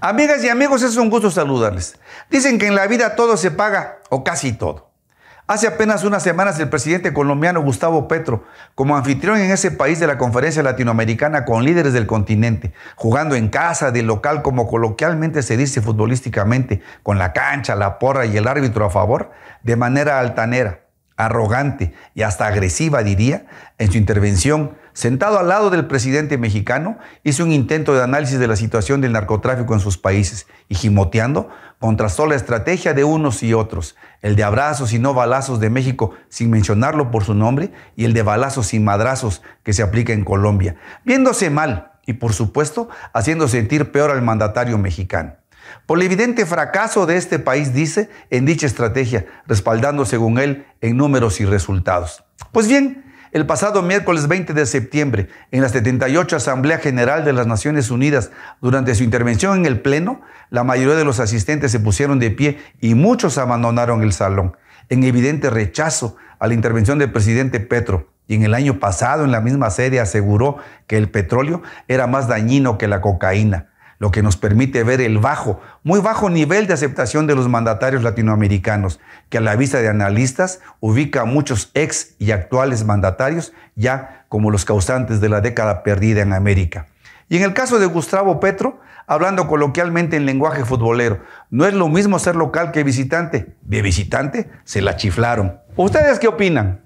Amigas y amigos, es un gusto saludarles. Dicen que en la vida todo se paga, o casi todo. Hace apenas unas semanas el presidente colombiano Gustavo Petro, como anfitrión en ese país de la conferencia latinoamericana con líderes del continente, jugando en casa, de local, como coloquialmente se dice futbolísticamente, con la cancha, la porra y el árbitro a favor, de manera altanera, arrogante y hasta agresiva, diría, en su intervención Sentado al lado del presidente mexicano, hizo un intento de análisis de la situación del narcotráfico en sus países y gimoteando, contrastó la estrategia de unos y otros, el de abrazos y no balazos de México sin mencionarlo por su nombre y el de balazos y madrazos que se aplica en Colombia, viéndose mal y por supuesto haciendo sentir peor al mandatario mexicano. Por el evidente fracaso de este país, dice, en dicha estrategia, respaldando según él en números y resultados. Pues bien, el pasado miércoles 20 de septiembre, en la 78 Asamblea General de las Naciones Unidas, durante su intervención en el Pleno, la mayoría de los asistentes se pusieron de pie y muchos abandonaron el salón, en evidente rechazo a la intervención del presidente Petro. Y en el año pasado, en la misma sede, aseguró que el petróleo era más dañino que la cocaína lo que nos permite ver el bajo, muy bajo nivel de aceptación de los mandatarios latinoamericanos, que a la vista de analistas ubica a muchos ex y actuales mandatarios ya como los causantes de la década perdida en América. Y en el caso de Gustavo Petro, hablando coloquialmente en lenguaje futbolero, no es lo mismo ser local que visitante. De visitante se la chiflaron. ¿Ustedes qué opinan?